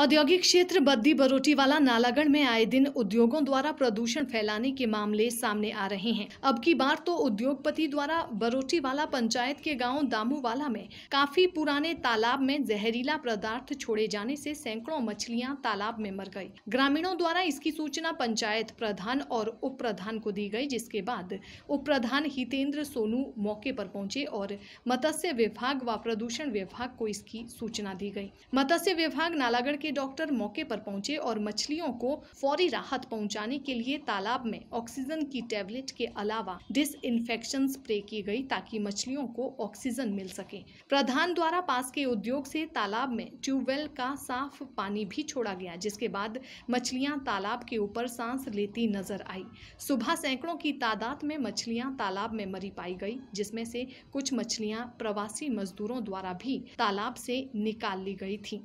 औद्योगिक क्षेत्र बद्दी बरोटीवाला नालागढ़ में आए दिन उद्योगों द्वारा प्रदूषण फैलाने के मामले सामने आ रहे हैं अब की बार तो उद्योगपति द्वारा बरोटीवाला पंचायत के गांव दामूवाला में काफी पुराने तालाब में जहरीला पदार्थ छोड़े जाने से सैकड़ों मछलियां तालाब में मर गई ग्रामीणों द्वारा इसकी सूचना पंचायत प्रधान और उप प्रधान को दी गई जिसके बाद उप प्रधान हितेंद्र सोनू मौके पर पहुंचे और मत्स्य विभाग व प्रदूषण विभाग को इसकी सूचना दी गई मत्स्य विभाग नालागढ़ के डॉक्टर मौके पर पहुंचे और मछलियों को फौरी राहत पहुंचाने के लिए तालाब में ऑक्सीजन की टैबलेट के अलावा डिस इन्फेक्शन स्प्रे की गई ताकि मछलियों को ऑक्सीजन मिल सके प्रधान द्वारा पास के उद्योग से तालाब में ट्यूबवेल का साफ पानी भी छोड़ा गया जिसके बाद मछलियाँ तालाब के ऊपर सांस लेती नजर आई सुबह सैकड़ों की तादाद में मछलियाँ तालाब में मरी पाई गई जिसमें से कुछ मछलियाँ प्रवासी मजदूरों द्वारा भी तालाब से निकाल ली गई थी